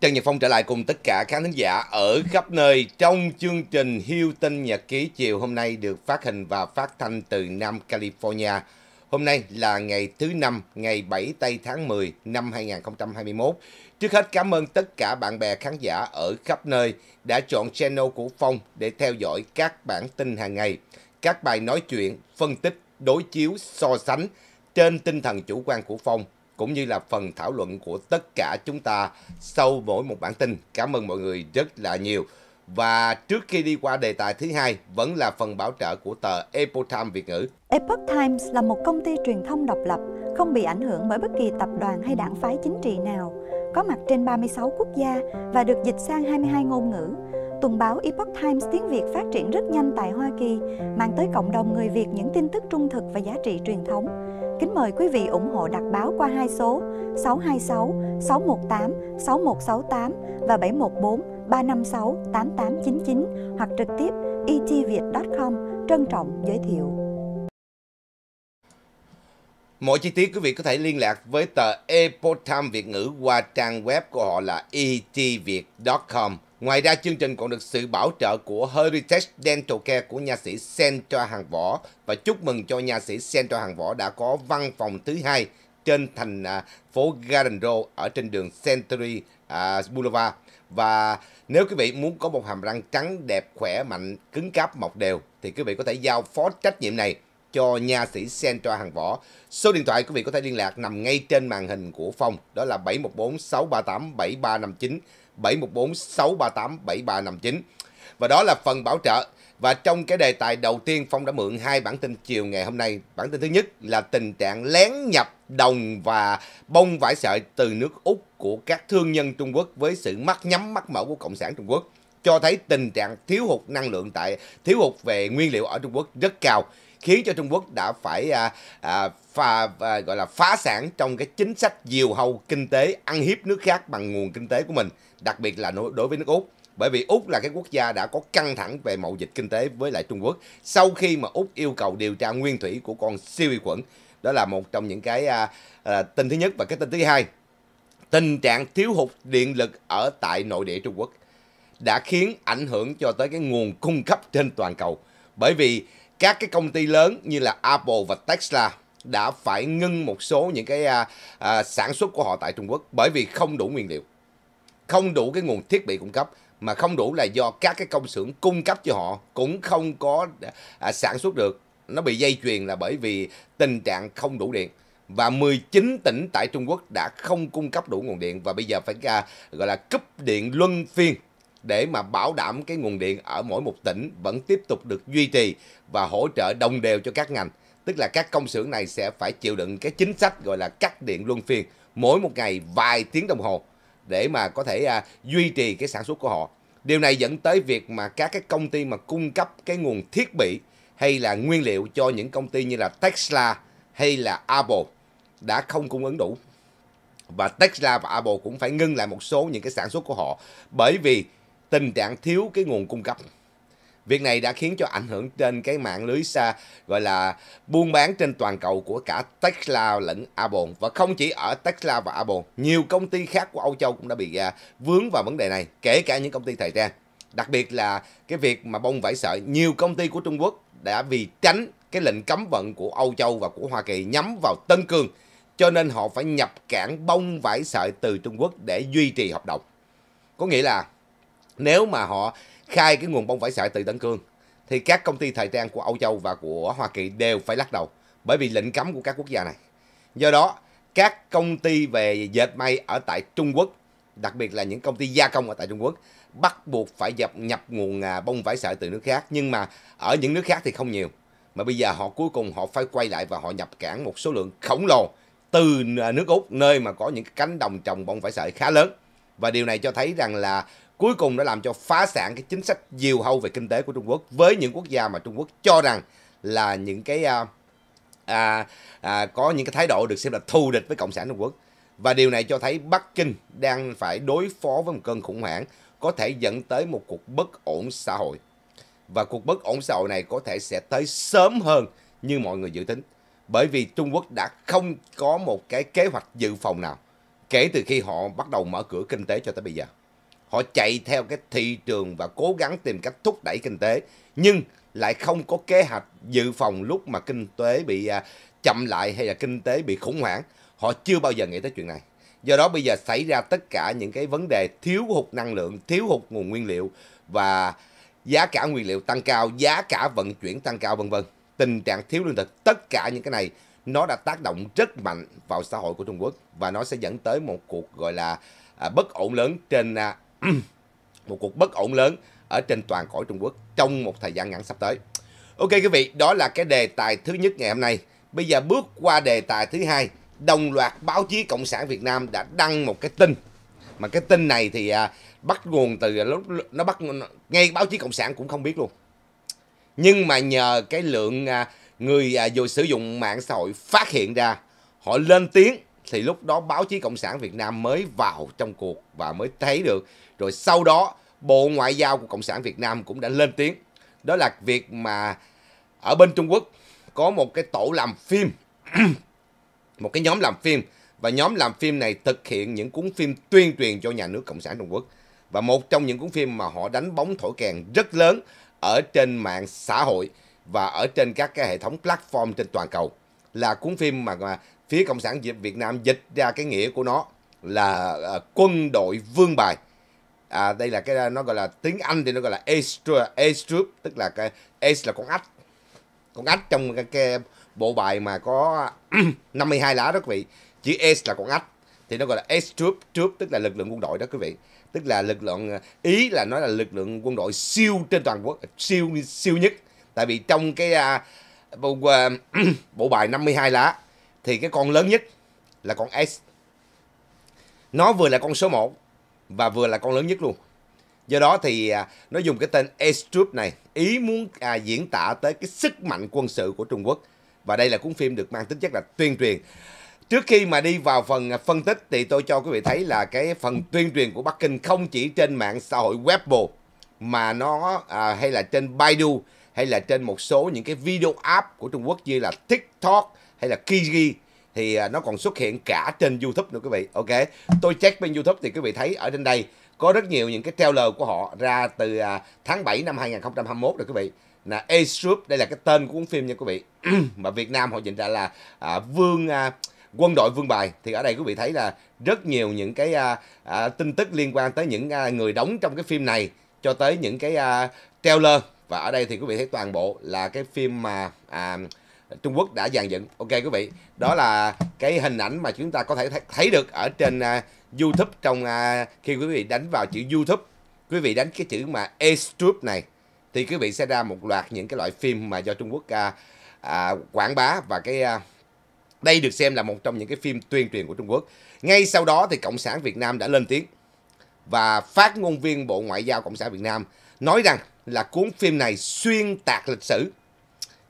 Trần Nhật Phong trở lại cùng tất cả khán thính giả ở khắp nơi trong chương trình Hiêu Tinh Nhật Ký chiều hôm nay được phát hình và phát thanh từ Nam California. Hôm nay là ngày thứ năm, ngày 7 tây tháng 10 năm 2021. Trước hết cảm ơn tất cả bạn bè khán giả ở khắp nơi đã chọn channel của Phong để theo dõi các bản tin hàng ngày, các bài nói chuyện, phân tích, đối chiếu, so sánh trên tinh thần chủ quan của Phong cũng như là phần thảo luận của tất cả chúng ta sau mỗi một bản tin. Cảm ơn mọi người rất là nhiều. Và trước khi đi qua đề tài thứ hai vẫn là phần bảo trợ của tờ Epoch Times Việt ngữ. Epoch Times là một công ty truyền thông độc lập, không bị ảnh hưởng bởi bất kỳ tập đoàn hay đảng phái chính trị nào, có mặt trên 36 quốc gia và được dịch sang 22 ngôn ngữ. Tuần báo Epoch Times tiếng Việt phát triển rất nhanh tại Hoa Kỳ, mang tới cộng đồng người Việt những tin tức trung thực và giá trị truyền thống Kính mời quý vị ủng hộ đặt báo qua hai số 626 618 6168 và 714 356 8899 hoặc trực tiếp etviet.com trân trọng giới thiệu. Mọi chi tiết quý vị có thể liên lạc với tờ Epoch Times Việt ngữ qua trang web của họ là etviet.com. Ngoài ra, chương trình còn được sự bảo trợ của Heritage Dental Care của nhà sĩ Central Hàng Võ và chúc mừng cho nhà sĩ Central Hàng Võ đã có văn phòng thứ hai trên thành à, phố Garden Road ở trên đường Century à, Boulevard. Và nếu quý vị muốn có một hàm răng trắng đẹp, khỏe mạnh, cứng cáp, mọc đều thì quý vị có thể giao phó trách nhiệm này cho nhà sĩ Central Hàng Võ. Số điện thoại quý vị có thể liên lạc nằm ngay trên màn hình của phòng đó là 714 638 7359 714 638 7359. Và đó là phần bảo trợ. Và trong cái đề tài đầu tiên Phong đã mượn hai bản tin chiều ngày hôm nay. Bản tin thứ nhất là tình trạng lén nhập đồng và bông vải sợi từ nước Úc của các thương nhân Trung Quốc với sự mắt nhắm mắt mở của Cộng sản Trung Quốc cho thấy tình trạng thiếu hụt năng lượng tại thiếu hụt về nguyên liệu ở Trung Quốc rất cao khiến cho Trung Quốc đã phải à, à, phá, à, gọi là phá sản trong cái chính sách diều hầu kinh tế ăn hiếp nước khác bằng nguồn kinh tế của mình đặc biệt là đối với nước Úc. Bởi vì Úc là cái quốc gia đã có căng thẳng về mậu dịch kinh tế với lại Trung Quốc sau khi mà Úc yêu cầu điều tra nguyên thủy của con siêu vi khuẩn. Đó là một trong những cái à, à, tin thứ nhất và cái tin thứ hai. Tình trạng thiếu hụt điện lực ở tại nội địa Trung Quốc đã khiến ảnh hưởng cho tới cái nguồn cung cấp trên toàn cầu. Bởi vì các cái công ty lớn như là Apple và Tesla đã phải ngưng một số những cái à, à, sản xuất của họ tại Trung Quốc bởi vì không đủ nguyên liệu không đủ cái nguồn thiết bị cung cấp mà không đủ là do các cái công xưởng cung cấp cho họ cũng không có à, sản xuất được nó bị dây chuyền là bởi vì tình trạng không đủ điện và 19 tỉnh tại Trung Quốc đã không cung cấp đủ nguồn điện và bây giờ phải ra gọi là cúp điện luân phiên để mà bảo đảm cái nguồn điện ở mỗi một tỉnh vẫn tiếp tục được duy trì và hỗ trợ đồng đều cho các ngành. Tức là các công xưởng này sẽ phải chịu đựng cái chính sách gọi là cắt điện luân phiên mỗi một ngày vài tiếng đồng hồ để mà có thể à, duy trì cái sản xuất của họ. Điều này dẫn tới việc mà các cái công ty mà cung cấp cái nguồn thiết bị hay là nguyên liệu cho những công ty như là Tesla hay là Apple đã không cung ứng đủ. Và Tesla và Apple cũng phải ngưng lại một số những cái sản xuất của họ bởi vì tình trạng thiếu cái nguồn cung cấp. Việc này đã khiến cho ảnh hưởng trên cái mạng lưới xa gọi là buôn bán trên toàn cầu của cả Tesla lẫn Apple. Và không chỉ ở Tesla và Apple, nhiều công ty khác của Âu Châu cũng đã bị à, vướng vào vấn đề này, kể cả những công ty thời trang. Đặc biệt là cái việc mà bông vải sợi, nhiều công ty của Trung Quốc đã vì tránh cái lệnh cấm vận của Âu Châu và của Hoa Kỳ nhắm vào Tân Cương, cho nên họ phải nhập cảng bông vải sợi từ Trung Quốc để duy trì hợp đồng. Có nghĩa là nếu mà họ khai cái nguồn bông vải sợi từ Tân Cương thì các công ty thời trang của Âu Châu và của Hoa Kỳ đều phải lắc đầu bởi vì lệnh cấm của các quốc gia này. Do đó, các công ty về dệt may ở tại Trung Quốc, đặc biệt là những công ty gia công ở tại Trung Quốc, bắt buộc phải nhập, nhập nguồn à, bông vải sợi từ nước khác. Nhưng mà ở những nước khác thì không nhiều. Mà bây giờ họ cuối cùng họ phải quay lại và họ nhập cảng một số lượng khổng lồ từ à, nước Úc, nơi mà có những cánh đồng trồng bông vải sợi khá lớn. Và điều này cho thấy rằng là cuối cùng đã làm cho phá sản cái chính sách diều hâu về kinh tế của Trung Quốc với những quốc gia mà Trung Quốc cho rằng là những cái à, à, à, có những cái thái độ được xem là thù địch với cộng sản Trung Quốc và điều này cho thấy Bắc Kinh đang phải đối phó với một cơn khủng hoảng có thể dẫn tới một cuộc bất ổn xã hội và cuộc bất ổn xã hội này có thể sẽ tới sớm hơn như mọi người dự tính bởi vì Trung Quốc đã không có một cái kế hoạch dự phòng nào kể từ khi họ bắt đầu mở cửa kinh tế cho tới bây giờ họ chạy theo cái thị trường và cố gắng tìm cách thúc đẩy kinh tế nhưng lại không có kế hoạch dự phòng lúc mà kinh tế bị à, chậm lại hay là kinh tế bị khủng hoảng họ chưa bao giờ nghĩ tới chuyện này do đó bây giờ xảy ra tất cả những cái vấn đề thiếu hụt năng lượng thiếu hụt nguồn nguyên liệu và giá cả nguyên liệu tăng cao giá cả vận chuyển tăng cao vân vân tình trạng thiếu lương thực tất cả những cái này nó đã tác động rất mạnh vào xã hội của Trung Quốc và nó sẽ dẫn tới một cuộc gọi là à, bất ổn lớn trên à, một cuộc bất ổn lớn ở trên toàn cõi Trung Quốc trong một thời gian ngắn sắp tới. Ok quý vị, đó là cái đề tài thứ nhất ngày hôm nay. Bây giờ bước qua đề tài thứ hai, đồng loạt báo chí Cộng sản Việt Nam đã đăng một cái tin. Mà cái tin này thì à, bắt nguồn từ lúc nó bắt ngay báo chí Cộng sản cũng không biết luôn. Nhưng mà nhờ cái lượng à, người à, dù sử dụng mạng xã hội phát hiện ra, họ lên tiếng thì lúc đó báo chí Cộng sản Việt Nam mới vào trong cuộc và mới thấy được rồi sau đó, Bộ Ngoại giao của Cộng sản Việt Nam cũng đã lên tiếng. Đó là việc mà ở bên Trung Quốc có một cái tổ làm phim, một cái nhóm làm phim. Và nhóm làm phim này thực hiện những cuốn phim tuyên truyền cho nhà nước Cộng sản Trung Quốc. Và một trong những cuốn phim mà họ đánh bóng thổi kèn rất lớn ở trên mạng xã hội và ở trên các cái hệ thống platform trên toàn cầu là cuốn phim mà, mà phía cộng sản Việt Nam dịch ra cái nghĩa của nó là ờ, quân đội vương bài à, đây là cái nó gọi là tiếng Anh thì nó gọi là ace extra tức là cái ace là con ếch con ếch trong cái, cái bộ bài mà có 52 lá đó quý vị chữ ace là con ếch thì nó gọi là ace troop troop tức là lực lượng quân đội đó quý vị tức là lực lượng ý là nói là lực lượng quân đội siêu trên toàn quốc siêu siêu nhất tại vì trong cái à, bộ, à, bộ bài 52 lá thì cái con lớn nhất là con S nó vừa là con số 1 và vừa là con lớn nhất luôn do đó thì à, nó dùng cái tên Airstrip này ý muốn à, diễn tả tới cái sức mạnh quân sự của Trung Quốc và đây là cuốn phim được mang tính chất là tuyên truyền trước khi mà đi vào phần à, phân tích thì tôi cho quý vị thấy là cái phần tuyên truyền của Bắc Kinh không chỉ trên mạng xã hội Weibo mà nó à, hay là trên Baidu hay là trên một số những cái video app của Trung Quốc như là TikTok hay là Kiki thì à, nó còn xuất hiện cả trên YouTube nữa quý vị. Ok, tôi check bên YouTube thì quý vị thấy ở trên đây có rất nhiều những cái trailer của họ ra từ à, tháng 7 năm 2021 rồi quý vị. Là A Troop, đây là cái tên của cuốn phim nha quý vị. Mà Việt Nam họ dịch ra là à, Vương à, quân đội vương bài thì ở đây quý vị thấy là rất nhiều những cái à, à, tin tức liên quan tới những à, người đóng trong cái phim này cho tới những cái à, trailer và ở đây thì quý vị thấy toàn bộ là cái phim mà à, Trung Quốc đã dàn dựng. Ok quý vị, đó là cái hình ảnh mà chúng ta có thể thấy được ở trên uh, YouTube trong uh, khi quý vị đánh vào chữ YouTube, quý vị đánh cái chữ mà Astrup này thì quý vị sẽ ra một loạt những cái loại phim mà do Trung Quốc uh, uh, quảng bá và cái uh, đây được xem là một trong những cái phim tuyên truyền của Trung Quốc. Ngay sau đó thì Cộng sản Việt Nam đã lên tiếng và phát ngôn viên Bộ Ngoại giao Cộng sản Việt Nam nói rằng là cuốn phim này xuyên tạc lịch sử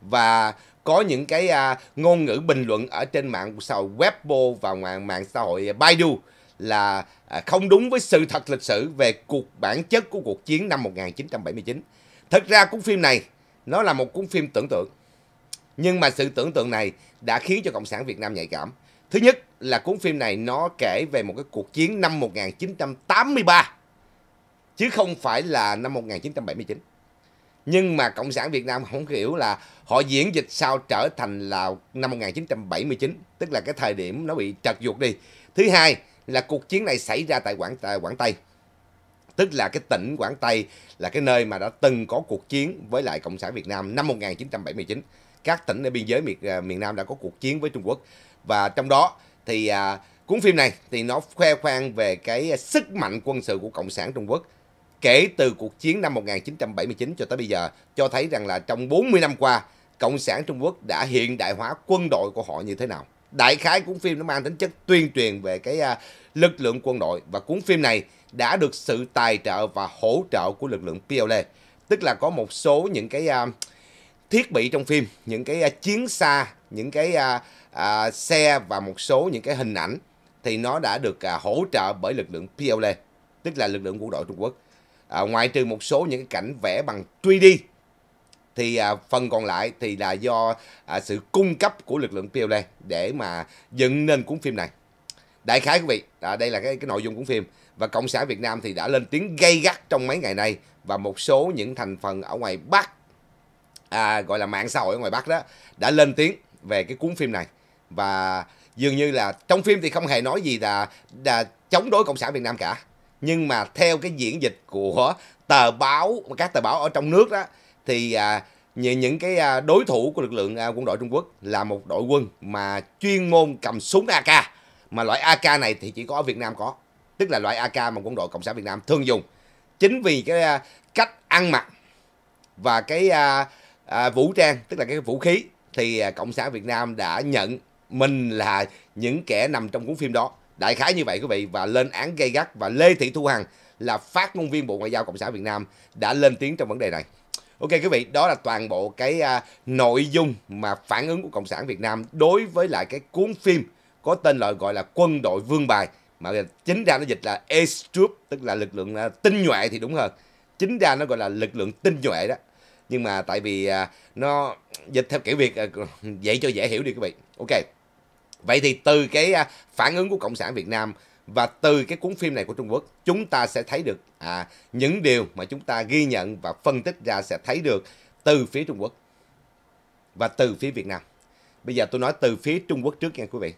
và có những cái à, ngôn ngữ bình luận ở trên mạng xã hội Weibo và mạng mạng xã hội Baidu là à, không đúng với sự thật lịch sử về cuộc bản chất của cuộc chiến năm 1979. Thật ra cuốn phim này nó là một cuốn phim tưởng tượng. Nhưng mà sự tưởng tượng này đã khiến cho cộng sản Việt Nam nhạy cảm. Thứ nhất là cuốn phim này nó kể về một cái cuộc chiến năm 1983 chứ không phải là năm 1979 nhưng mà cộng sản Việt Nam không hiểu là họ diễn dịch sao trở thành là năm 1979 tức là cái thời điểm nó bị trật ruột đi thứ hai là cuộc chiến này xảy ra tại Quảng tại Quảng Tây tức là cái tỉnh Quảng Tây là cái nơi mà đã từng có cuộc chiến với lại cộng sản Việt Nam năm 1979 các tỉnh ở biên giới miền, à, miền Nam đã có cuộc chiến với Trung Quốc và trong đó thì à, cuốn phim này thì nó khoe khoang về cái sức mạnh quân sự của cộng sản Trung Quốc kể từ cuộc chiến năm 1979 cho tới bây giờ cho thấy rằng là trong 40 năm qua, Cộng sản Trung Quốc đã hiện đại hóa quân đội của họ như thế nào. Đại khái cuốn phim nó mang tính chất tuyên truyền về cái à, lực lượng quân đội và cuốn phim này đã được sự tài trợ và hỗ trợ của lực lượng PLA. E. Tức là có một số những cái à, thiết bị trong phim, những cái à, chiến xa, những cái xe và một số những cái hình ảnh thì nó đã được hỗ trợ bởi lực lượng PLA, e, tức là lực lượng quân đội Trung Quốc à, ngoại trừ một số những cảnh vẽ bằng 3D thì à, phần còn lại thì là do à, sự cung cấp của lực lượng PLA để mà dựng nên cuốn phim này đại khái quý vị à, đây là cái cái nội dung cuốn phim và cộng sản Việt Nam thì đã lên tiếng gây gắt trong mấy ngày nay và một số những thành phần ở ngoài Bắc à, gọi là mạng xã hội ở ngoài Bắc đó đã lên tiếng về cái cuốn phim này và dường như là trong phim thì không hề nói gì là, là chống đối cộng sản Việt Nam cả nhưng mà theo cái diễn dịch của tờ báo các tờ báo ở trong nước đó thì à, những những cái à, đối thủ của lực lượng à, quân đội Trung Quốc là một đội quân mà chuyên môn cầm súng AK mà loại AK này thì chỉ có ở Việt Nam có tức là loại AK mà quân đội Cộng sản Việt Nam thường dùng chính vì cái à, cách ăn mặc và cái à, à, vũ trang tức là cái vũ khí thì Cộng sản Việt Nam đã nhận mình là những kẻ nằm trong cuốn phim đó Đại khái như vậy quý vị và lên án gây gắt và Lê Thị Thu Hằng là phát ngôn viên Bộ Ngoại giao Cộng sản Việt Nam đã lên tiếng trong vấn đề này. Ok quý vị, đó là toàn bộ cái à, nội dung mà phản ứng của Cộng sản Việt Nam đối với lại cái cuốn phim có tên là gọi là Quân đội Vương bài mà chính ra nó dịch là Ace Troop tức là lực lượng à, tinh nhuệ thì đúng hơn. Chính ra nó gọi là lực lượng tinh nhuệ đó. Nhưng mà tại vì à, nó dịch theo kiểu Việt à, vậy cho dễ hiểu đi quý vị. Ok. Vậy thì từ cái à, phản ứng của Cộng sản Việt Nam và từ cái cuốn phim này của Trung Quốc, chúng ta sẽ thấy được à, những điều mà chúng ta ghi nhận và phân tích ra sẽ thấy được từ phía Trung Quốc và từ phía Việt Nam. Bây giờ tôi nói từ phía Trung Quốc trước nha quý vị.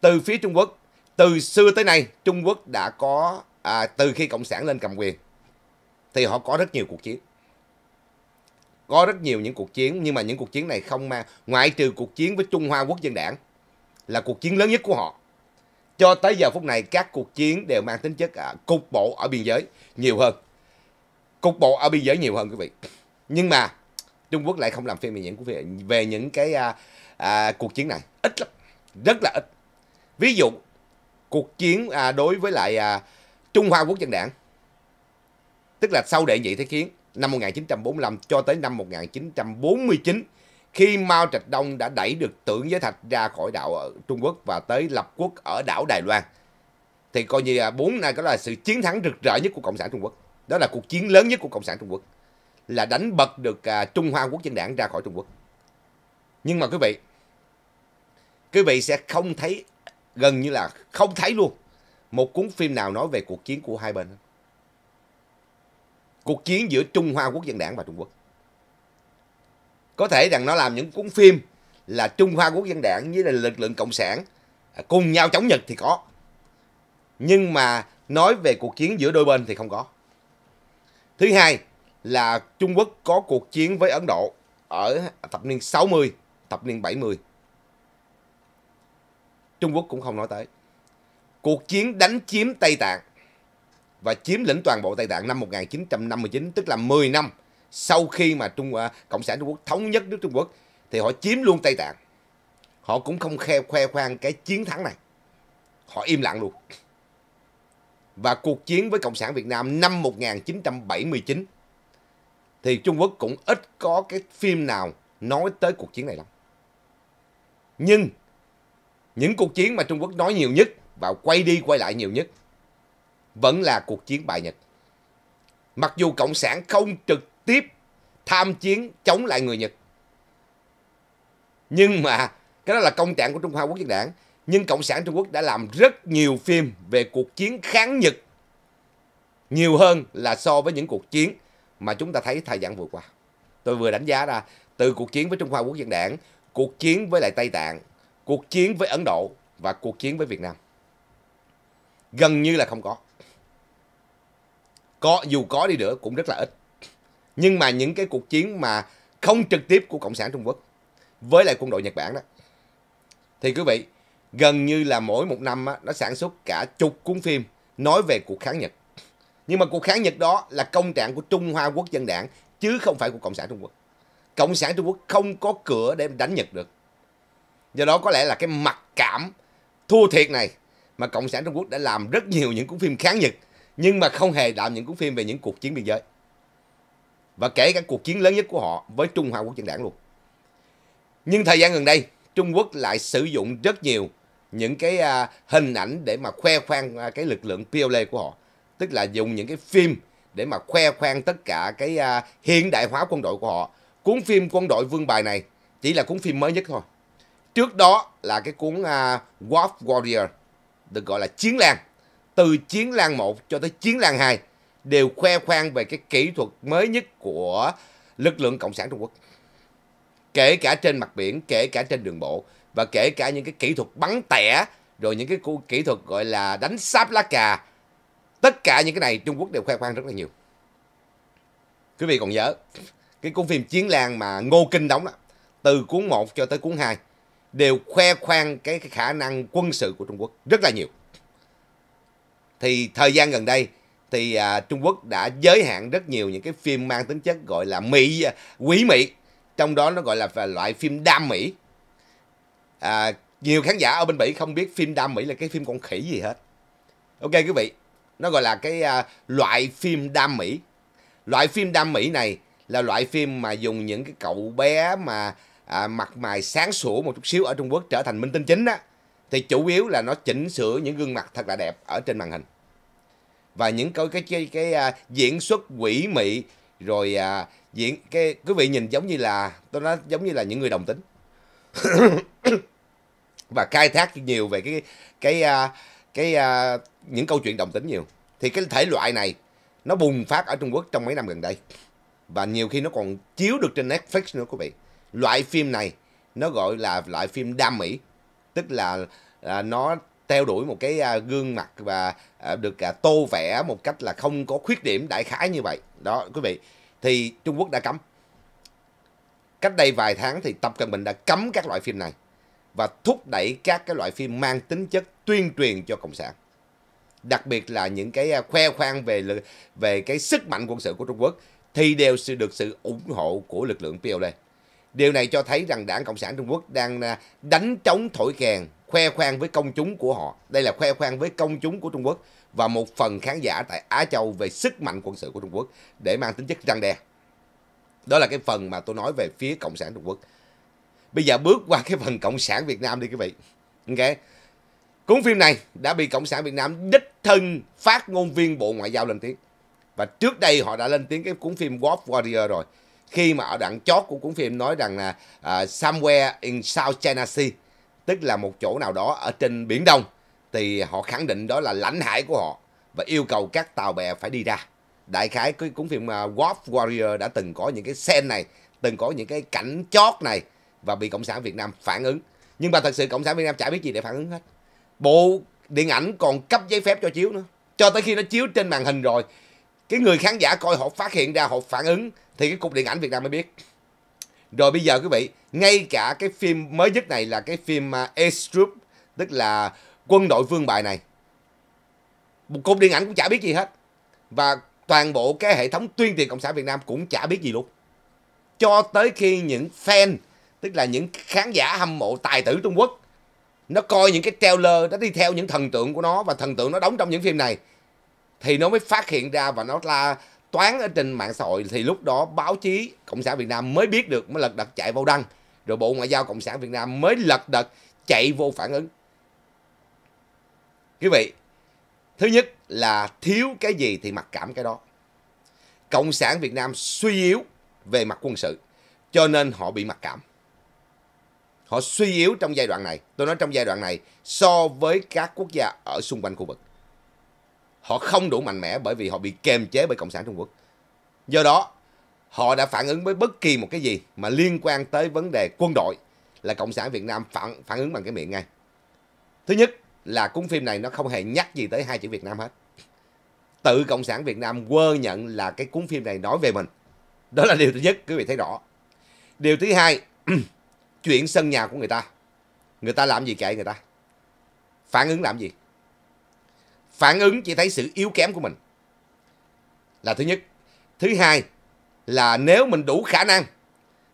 Từ phía Trung Quốc, từ xưa tới nay Trung Quốc đã có, à, từ khi Cộng sản lên cầm quyền, thì họ có rất nhiều cuộc chiến. Có rất nhiều những cuộc chiến, nhưng mà những cuộc chiến này không mang, ngoại trừ cuộc chiến với Trung Hoa Quốc dân đảng, là cuộc chiến lớn nhất của họ. Cho tới giờ phút này các cuộc chiến đều mang tính chất à, cục bộ ở biên giới nhiều hơn. Cục bộ ở biên giới nhiều hơn quý vị. Nhưng mà Trung Quốc lại không làm phim về những về những cái à, à, cuộc chiến này, ít lắm, rất là ít. Ví dụ cuộc chiến à, đối với lại à, Trung Hoa Quốc dân đảng. Tức là sau đệ nhị thế chiến năm 1945 cho tới năm 1949 khi Mao Trạch Đông đã đẩy được tưởng giới thạch ra khỏi đảo ở Trung Quốc và tới lập quốc ở đảo Đài Loan, thì coi như là bốn này có là sự chiến thắng rực rỡ nhất của Cộng sản Trung Quốc. Đó là cuộc chiến lớn nhất của Cộng sản Trung Quốc. Là đánh bật được à, Trung Hoa Quốc dân đảng ra khỏi Trung Quốc. Nhưng mà quý vị, quý vị sẽ không thấy, gần như là không thấy luôn, một cuốn phim nào nói về cuộc chiến của hai bên. Cuộc chiến giữa Trung Hoa Quốc dân đảng và Trung Quốc có thể rằng nó làm những cuốn phim là Trung Hoa Quốc dân đảng với là lực lượng cộng sản à, cùng nhau chống Nhật thì có nhưng mà nói về cuộc chiến giữa đôi bên thì không có thứ hai là Trung Quốc có cuộc chiến với Ấn Độ ở thập niên 60 thập niên 70 Trung Quốc cũng không nói tới cuộc chiến đánh chiếm Tây Tạng và chiếm lĩnh toàn bộ Tây Tạng năm 1959 tức là 10 năm sau khi mà Trung uh, Cộng sản Trung Quốc thống nhất nước Trung Quốc thì họ chiếm luôn Tây Tạng. Họ cũng không khe khoe khoang cái chiến thắng này. Họ im lặng luôn. Và cuộc chiến với Cộng sản Việt Nam năm 1979 thì Trung Quốc cũng ít có cái phim nào nói tới cuộc chiến này lắm. Nhưng những cuộc chiến mà Trung Quốc nói nhiều nhất và quay đi quay lại nhiều nhất vẫn là cuộc chiến bại Nhật. Mặc dù Cộng sản không trực tiếp tham chiến chống lại người Nhật. Nhưng mà cái đó là công trạng của Trung Hoa Quốc dân đảng. Nhưng Cộng sản Trung Quốc đã làm rất nhiều phim về cuộc chiến kháng Nhật. Nhiều hơn là so với những cuộc chiến mà chúng ta thấy thời gian vừa qua. Tôi vừa đánh giá ra từ cuộc chiến với Trung Hoa Quốc dân đảng, cuộc chiến với lại Tây Tạng, cuộc chiến với Ấn Độ và cuộc chiến với Việt Nam. Gần như là không có. Có dù có đi nữa cũng rất là ít nhưng mà những cái cuộc chiến mà không trực tiếp của cộng sản trung quốc với lại quân đội nhật bản đó thì quý vị gần như là mỗi một năm á, nó sản xuất cả chục cuốn phim nói về cuộc kháng nhật nhưng mà cuộc kháng nhật đó là công trạng của trung hoa quốc dân đảng chứ không phải của cộng sản trung quốc cộng sản trung quốc không có cửa để đánh nhật được do đó có lẽ là cái mặc cảm thua thiệt này mà cộng sản trung quốc đã làm rất nhiều những cuốn phim kháng nhật nhưng mà không hề làm những cuốn phim về những cuộc chiến biên giới và kể cả cuộc chiến lớn nhất của họ với Trung Hoa Quốc dân đảng luôn. Nhưng thời gian gần đây, Trung Quốc lại sử dụng rất nhiều những cái à, hình ảnh để mà khoe khoang à, cái lực lượng PLA của họ, tức là dùng những cái phim để mà khoe khoang tất cả cái à, hiện đại hóa quân đội của họ. Cuốn phim quân đội Vương bài này chỉ là cuốn phim mới nhất thôi. Trước đó là cái cuốn à, Wolf Warrior được gọi là Chiến Lan, từ Chiến Lan 1 cho tới Chiến Lan 2 đều khoe khoang về cái kỹ thuật mới nhất của lực lượng Cộng sản Trung Quốc. Kể cả trên mặt biển, kể cả trên đường bộ và kể cả những cái kỹ thuật bắn tẻ rồi những cái kỹ thuật gọi là đánh sáp lá cà. Tất cả những cái này Trung Quốc đều khoe khoang rất là nhiều. Quý vị còn nhớ cái cuốn phim Chiến Lan mà Ngô Kinh đóng đó, từ cuốn 1 cho tới cuốn 2 đều khoe khoang cái, cái khả năng quân sự của Trung Quốc rất là nhiều. Thì thời gian gần đây thì à, Trung Quốc đã giới hạn rất nhiều những cái phim mang tính chất gọi là mỹ à, quý mỹ trong đó nó gọi là loại phim đam mỹ à, nhiều khán giả ở bên Mỹ không biết phim đam mỹ là cái phim con khỉ gì hết ok quý vị nó gọi là cái à, loại phim đam mỹ loại phim đam mỹ này là loại phim mà dùng những cái cậu bé mà à, mặt mày sáng sủa một chút xíu ở Trung Quốc trở thành minh tinh chính á thì chủ yếu là nó chỉnh sửa những gương mặt thật là đẹp ở trên màn hình và những cái cái cái, cái à, diễn xuất quỷ mị rồi à, diễn cái quý vị nhìn giống như là tôi nói giống như là những người đồng tính và khai thác nhiều về cái cái à, cái à, những câu chuyện đồng tính nhiều thì cái thể loại này nó bùng phát ở Trung Quốc trong mấy năm gần đây và nhiều khi nó còn chiếu được trên Netflix nữa quý vị loại phim này nó gọi là loại phim đam mỹ tức là, là nó theo đuổi một cái à, gương mặt và à, được à, tô vẽ một cách là không có khuyết điểm đại khái như vậy đó quý vị thì Trung Quốc đã cấm cách đây vài tháng thì Tập Cận Bình đã cấm các loại phim này và thúc đẩy các cái loại phim mang tính chất tuyên truyền cho cộng sản đặc biệt là những cái khoe khoang về về cái sức mạnh quân sự của Trung Quốc thì đều sự được sự ủng hộ của lực lượng PLA Điều này cho thấy rằng đảng Cộng sản Trung Quốc đang à, đánh trống thổi kèn, khoe khoang với công chúng của họ. Đây là khoe khoang với công chúng của Trung Quốc và một phần khán giả tại Á Châu về sức mạnh quân sự của Trung Quốc để mang tính chất răng đe. Đó là cái phần mà tôi nói về phía Cộng sản Trung Quốc. Bây giờ bước qua cái phần Cộng sản Việt Nam đi quý vị. Ok. Cuốn phim này đã bị Cộng sản Việt Nam đích thân phát ngôn viên Bộ Ngoại giao lên tiếng. Và trước đây họ đã lên tiếng cái cuốn phim Wolf Warrior rồi khi mà ở đoạn chót của cuốn phim nói rằng là uh, somewhere in South China Sea tức là một chỗ nào đó ở trên biển Đông thì họ khẳng định đó là lãnh hải của họ và yêu cầu các tàu bè phải đi ra. Đại khái cái cuốn phim à, Wolf Warrior đã từng có những cái scene này, từng có những cái cảnh chót này và bị Cộng sản Việt Nam phản ứng. Nhưng mà thật sự Cộng sản Việt Nam chả biết gì để phản ứng hết. Bộ điện ảnh còn cấp giấy phép cho chiếu nữa. Cho tới khi nó chiếu trên màn hình rồi cái người khán giả coi họ phát hiện ra họ phản ứng thì cái cục điện ảnh Việt Nam mới biết rồi bây giờ quý vị ngay cả cái phim mới nhất này là cái phim à, Ace Troop tức là quân đội vương bài này một cục điện ảnh cũng chả biết gì hết và toàn bộ cái hệ thống tuyên truyền cộng sản Việt Nam cũng chả biết gì luôn cho tới khi những fan tức là những khán giả hâm mộ tài tử Trung Quốc nó coi những cái trailer nó đi theo những thần tượng của nó và thần tượng nó đóng trong những phim này thì nó mới phát hiện ra và nó la toán ở trên mạng xã hội thì lúc đó báo chí cộng sản việt nam mới biết được mới lật đật chạy vào đăng rồi bộ ngoại giao cộng sản việt nam mới lật đật chạy vô phản ứng quý vị thứ nhất là thiếu cái gì thì mặc cảm cái đó cộng sản việt nam suy yếu về mặt quân sự cho nên họ bị mặc cảm họ suy yếu trong giai đoạn này tôi nói trong giai đoạn này so với các quốc gia ở xung quanh khu vực họ không đủ mạnh mẽ bởi vì họ bị kềm chế bởi cộng sản trung quốc do đó họ đã phản ứng với bất kỳ một cái gì mà liên quan tới vấn đề quân đội là cộng sản việt nam phản phản ứng bằng cái miệng ngay thứ nhất là cuốn phim này nó không hề nhắc gì tới hai chữ việt nam hết tự cộng sản việt nam quơ nhận là cái cuốn phim này nói về mình đó là điều thứ nhất quý vị thấy rõ điều thứ hai chuyện sân nhà của người ta người ta làm gì kệ người ta phản ứng làm gì phản ứng chỉ thấy sự yếu kém của mình là thứ nhất thứ hai là nếu mình đủ khả năng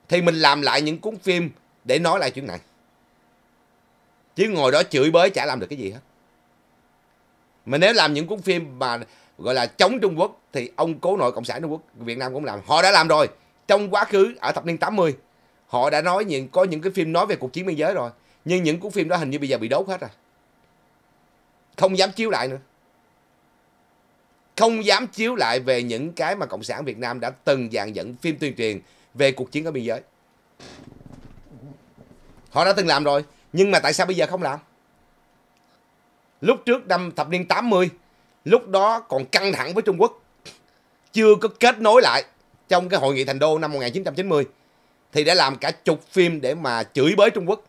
thì mình làm lại những cuốn phim để nói lại chuyện này chứ ngồi đó chửi bới chả làm được cái gì hết mà nếu làm những cuốn phim mà gọi là chống Trung Quốc thì ông cố nội cộng sản Trung Quốc Việt Nam cũng làm họ đã làm rồi trong quá khứ ở thập niên 80 họ đã nói những có những cái phim nói về cuộc chiến biên giới rồi nhưng những cuốn phim đó hình như bây giờ bị đốt hết rồi không dám chiếu lại nữa không dám chiếu lại về những cái mà cộng sản Việt Nam đã từng dàn dẫn phim tuyên truyền về cuộc chiến ở biên giới họ đã từng làm rồi nhưng mà tại sao bây giờ không làm lúc trước năm thập niên 80 lúc đó còn căng thẳng với Trung Quốc chưa có kết nối lại trong cái hội nghị thành đô năm 1990 thì đã làm cả chục phim để mà chửi bới Trung Quốc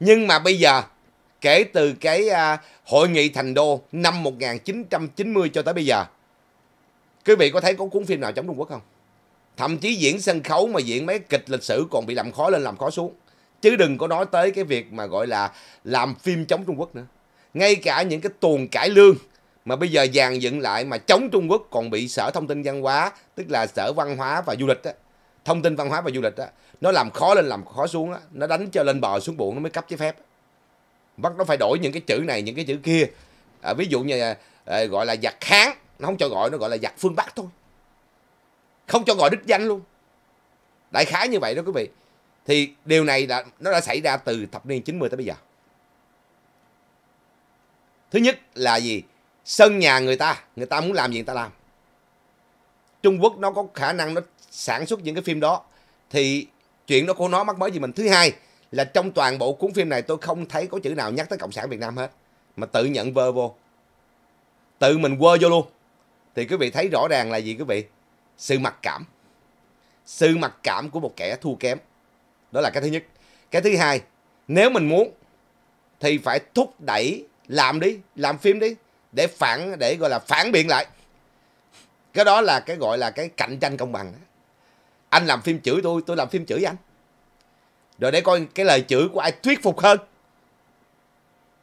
nhưng mà bây giờ kể từ cái à, hội nghị thành đô năm 1990 cho tới bây giờ. Quý vị có thấy có cuốn phim nào chống Trung Quốc không? Thậm chí diễn sân khấu mà diễn mấy kịch lịch sử còn bị làm khó lên làm khó xuống. Chứ đừng có nói tới cái việc mà gọi là làm phim chống Trung Quốc nữa. Ngay cả những cái tuồng cải lương mà bây giờ dàn dựng lại mà chống Trung Quốc còn bị Sở Thông tin Văn hóa, tức là Sở Văn hóa và Du lịch á, thông tin văn hóa và du lịch á, nó làm khó lên làm khó xuống á, nó đánh cho lên bờ xuống bụng nó mới cấp giấy phép bắt nó phải đổi những cái chữ này những cái chữ kia à, ví dụ như à, gọi là giặc kháng nó không cho gọi nó gọi là giặc phương bắc thôi không cho gọi đích danh luôn đại khái như vậy đó quý vị thì điều này đã nó đã xảy ra từ thập niên 90 tới bây giờ thứ nhất là gì sân nhà người ta người ta muốn làm gì người ta làm Trung Quốc nó có khả năng nó sản xuất những cái phim đó thì chuyện đó của nó mắc mới gì mình thứ hai là trong toàn bộ cuốn phim này tôi không thấy có chữ nào nhắc tới cộng sản việt nam hết mà tự nhận vơ vô tự mình quơ vô luôn thì quý vị thấy rõ ràng là gì quý vị sự mặc cảm sự mặc cảm của một kẻ thua kém đó là cái thứ nhất cái thứ hai nếu mình muốn thì phải thúc đẩy làm đi làm phim đi để phản để gọi là phản biện lại cái đó là cái gọi là cái cạnh tranh công bằng anh làm phim chửi tôi tôi làm phim chửi anh rồi để coi cái lời chửi của ai thuyết phục hơn.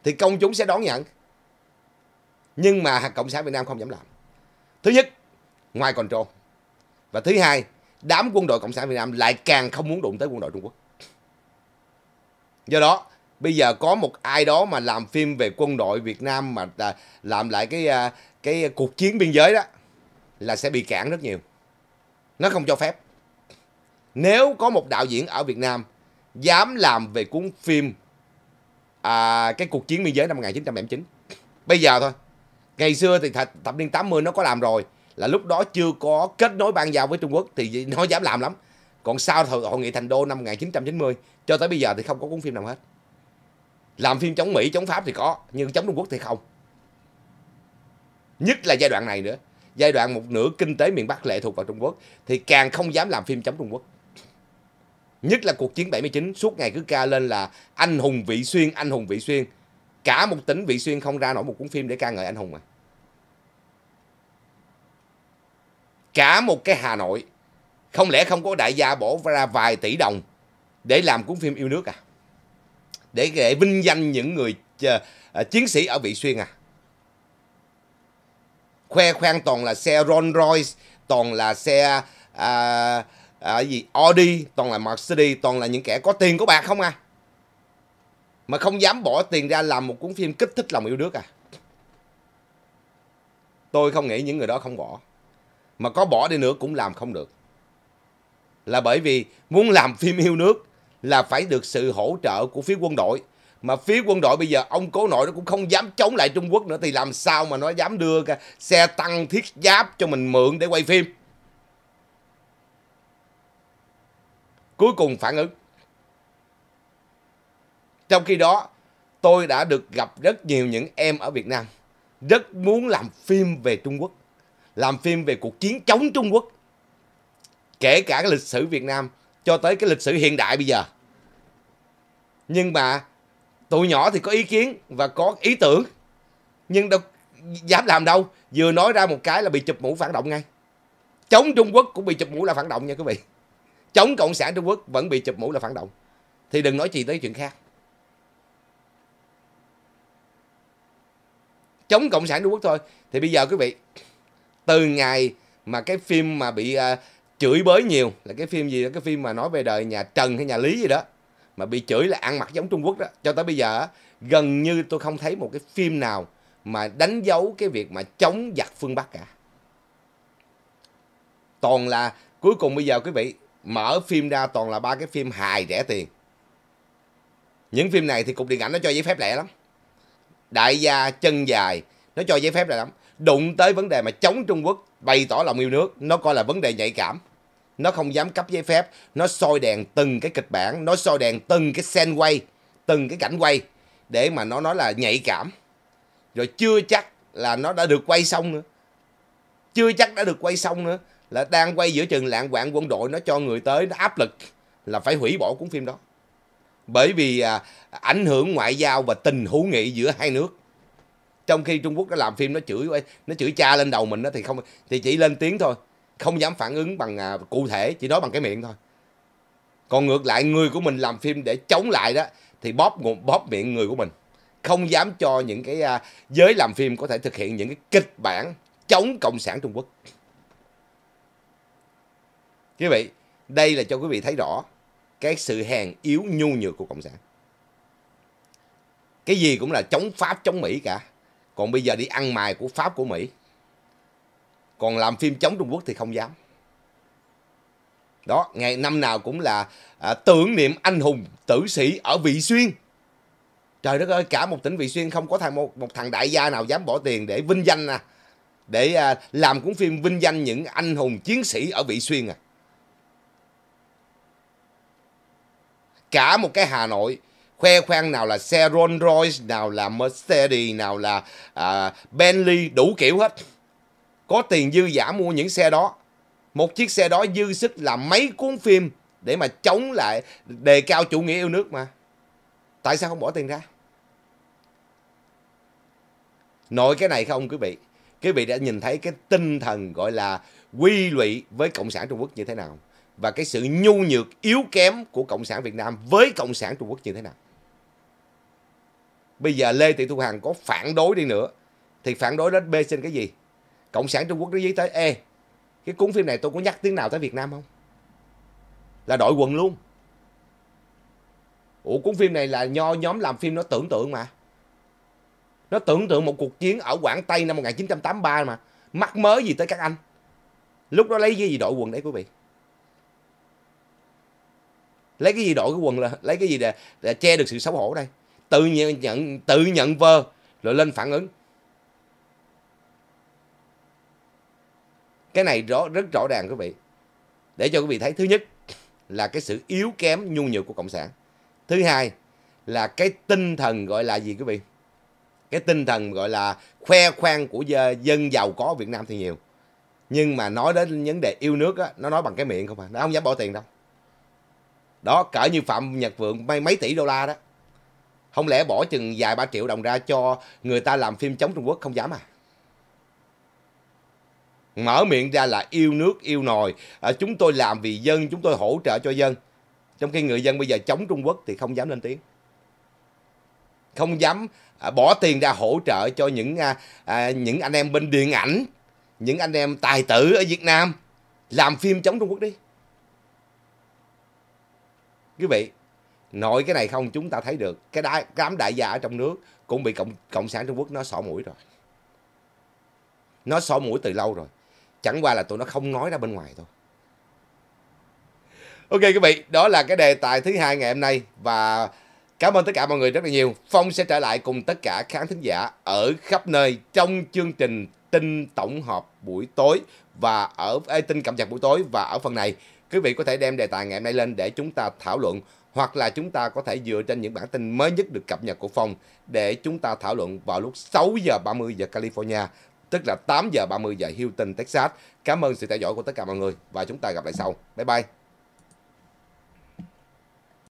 Thì công chúng sẽ đón nhận. Nhưng mà Cộng sản Việt Nam không dám làm. Thứ nhất, ngoài control. Và thứ hai, đám quân đội Cộng sản Việt Nam lại càng không muốn đụng tới quân đội Trung Quốc. Do đó, bây giờ có một ai đó mà làm phim về quân đội Việt Nam mà à, làm lại cái à, cái cuộc chiến biên giới đó là sẽ bị cản rất nhiều. Nó không cho phép. Nếu có một đạo diễn ở Việt Nam dám làm về cuốn phim à, cái cuộc chiến biên giới năm 1979. Bây giờ thôi. Ngày xưa thì th thập niên 80 nó có làm rồi, là lúc đó chưa có kết nối ban giao với Trung Quốc thì nó dám làm lắm. Còn sau thời hội nghị Thành Đô năm 1990 cho tới bây giờ thì không có cuốn phim nào hết. Làm phim chống Mỹ, chống Pháp thì có, nhưng chống Trung Quốc thì không. Nhất là giai đoạn này nữa. Giai đoạn một nửa kinh tế miền Bắc lệ thuộc vào Trung Quốc thì càng không dám làm phim chống Trung Quốc. Nhất là cuộc chiến 79 suốt ngày cứ ca lên là anh hùng vị xuyên, anh hùng vị xuyên. Cả một tỉnh vị xuyên không ra nổi một cuốn phim để ca ngợi anh hùng mà. Cả một cái Hà Nội không lẽ không có đại gia bỏ ra vài tỷ đồng để làm cuốn phim yêu nước à? Để, để vinh danh những người uh, chiến sĩ ở vị xuyên à? Khoe khoang toàn là xe Rolls Royce, toàn là xe uh, à, gì Audi toàn là Mercedes toàn là những kẻ có tiền có bạc không à mà không dám bỏ tiền ra làm một cuốn phim kích thích lòng yêu nước à tôi không nghĩ những người đó không bỏ mà có bỏ đi nữa cũng làm không được là bởi vì muốn làm phim yêu nước là phải được sự hỗ trợ của phía quân đội mà phía quân đội bây giờ ông cố nội nó cũng không dám chống lại Trung Quốc nữa thì làm sao mà nó dám đưa xe tăng thiết giáp cho mình mượn để quay phim cuối cùng phản ứng. Trong khi đó, tôi đã được gặp rất nhiều những em ở Việt Nam rất muốn làm phim về Trung Quốc, làm phim về cuộc chiến chống Trung Quốc, kể cả cái lịch sử Việt Nam cho tới cái lịch sử hiện đại bây giờ. Nhưng mà tụi nhỏ thì có ý kiến và có ý tưởng, nhưng đâu dám làm đâu, vừa nói ra một cái là bị chụp mũ phản động ngay. Chống Trung Quốc cũng bị chụp mũ là phản động nha quý vị chống cộng sản Trung Quốc vẫn bị chụp mũ là phản động thì đừng nói gì tới chuyện khác chống cộng sản Trung Quốc thôi thì bây giờ quý vị từ ngày mà cái phim mà bị uh, chửi bới nhiều là cái phim gì đó cái phim mà nói về đời nhà Trần hay nhà Lý gì đó mà bị chửi là ăn mặc giống Trung Quốc đó cho tới bây giờ gần như tôi không thấy một cái phim nào mà đánh dấu cái việc mà chống giặc phương Bắc cả toàn là cuối cùng bây giờ quý vị mở phim ra toàn là ba cái phim hài rẻ tiền những phim này thì cục điện ảnh nó cho giấy phép lẻ lắm đại gia chân dài nó cho giấy phép lẻ lắm đụng tới vấn đề mà chống trung quốc bày tỏ lòng yêu nước nó coi là vấn đề nhạy cảm nó không dám cấp giấy phép nó soi đèn từng cái kịch bản nó soi đèn từng cái sen quay từng cái cảnh quay để mà nó nói là nhạy cảm rồi chưa chắc là nó đã được quay xong nữa chưa chắc đã được quay xong nữa là đang quay giữa chừng lạng quạng quân đội nó cho người tới nó áp lực là phải hủy bỏ cuốn phim đó bởi vì à, ảnh hưởng ngoại giao và tình hữu nghị giữa hai nước trong khi Trung Quốc đã làm phim nó chửi nó chửi cha lên đầu mình đó thì không thì chỉ lên tiếng thôi không dám phản ứng bằng à, cụ thể chỉ nói bằng cái miệng thôi còn ngược lại người của mình làm phim để chống lại đó thì bóp bóp miệng người của mình không dám cho những cái à, giới làm phim có thể thực hiện những cái kịch bản chống cộng sản Trung Quốc Quý vị, đây là cho quý vị thấy rõ cái sự hèn yếu nhu nhược của Cộng sản. Cái gì cũng là chống Pháp, chống Mỹ cả. Còn bây giờ đi ăn mài của Pháp, của Mỹ. Còn làm phim chống Trung Quốc thì không dám. Đó, ngày năm nào cũng là à, tưởng niệm anh hùng tử sĩ ở Vị Xuyên. Trời đất ơi, cả một tỉnh Vị Xuyên không có thằng một, một thằng đại gia nào dám bỏ tiền để vinh danh à. Để à, làm cuốn phim vinh danh những anh hùng chiến sĩ ở Vị Xuyên à. cả một cái Hà Nội khoe khoang nào là xe Rolls Royce nào là Mercedes nào là à, Bentley đủ kiểu hết có tiền dư giả mua những xe đó một chiếc xe đó dư sức làm mấy cuốn phim để mà chống lại đề cao chủ nghĩa yêu nước mà tại sao không bỏ tiền ra nội cái này không quý vị quý vị đã nhìn thấy cái tinh thần gọi là quy lụy với cộng sản trung quốc như thế nào và cái sự nhu nhược yếu kém của cộng sản Việt Nam với cộng sản Trung Quốc như thế nào. Bây giờ Lê Thị Thu Hằng có phản đối đi nữa thì phản đối đến bê xin cái gì? Cộng sản Trung Quốc nó dí tới ê cái cuốn phim này tôi có nhắc tiếng nào tới Việt Nam không? Là đội quần luôn. Ủa cuốn phim này là nho nhóm làm phim nó tưởng tượng mà. Nó tưởng tượng một cuộc chiến ở Quảng Tây năm 1983 mà. Mắc mớ gì tới các anh. Lúc đó lấy cái gì đội quần đấy quý vị lấy cái gì đổi cái quần là lấy cái gì để, để che được sự xấu hổ đây tự nhận tự nhận vơ rồi lên phản ứng cái này rõ rất rõ ràng quý vị để cho quý vị thấy thứ nhất là cái sự yếu kém nhu nhược của cộng sản thứ hai là cái tinh thần gọi là gì quý vị cái tinh thần gọi là khoe khoang của dân giàu có Việt Nam thì nhiều nhưng mà nói đến vấn đề yêu nước á, nó nói bằng cái miệng không à nó không dám bỏ tiền đâu đó cỡ như phạm nhật vượng mấy mấy tỷ đô la đó không lẽ bỏ chừng vài ba triệu đồng ra cho người ta làm phim chống trung quốc không dám à mở miệng ra là yêu nước yêu nòi à, chúng tôi làm vì dân chúng tôi hỗ trợ cho dân trong khi người dân bây giờ chống trung quốc thì không dám lên tiếng không dám à, bỏ tiền ra hỗ trợ cho những à, à, những anh em bên điện ảnh những anh em tài tử ở việt nam làm phim chống trung quốc đi quý vị nội cái này không chúng ta thấy được cái đại, đám đại gia ở trong nước cũng bị cộng cộng sản trung quốc nó xỏ mũi rồi nó xỏ mũi từ lâu rồi chẳng qua là tụi nó không nói ra bên ngoài thôi ok quý vị đó là cái đề tài thứ hai ngày hôm nay và cảm ơn tất cả mọi người rất là nhiều phong sẽ trở lại cùng tất cả khán thính giả ở khắp nơi trong chương trình tin tổng hợp buổi tối và ở ê, tin cập nhật buổi tối và ở phần này quý vị có thể đem đề tài ngày hôm nay lên để chúng ta thảo luận hoặc là chúng ta có thể dựa trên những bản tin mới nhất được cập nhật của Phong để chúng ta thảo luận vào lúc 6 giờ 30 giờ California, tức là 8 giờ 30 giờ Houston, Texas. Cảm ơn sự theo dõi của tất cả mọi người và chúng ta gặp lại sau. Bye bye.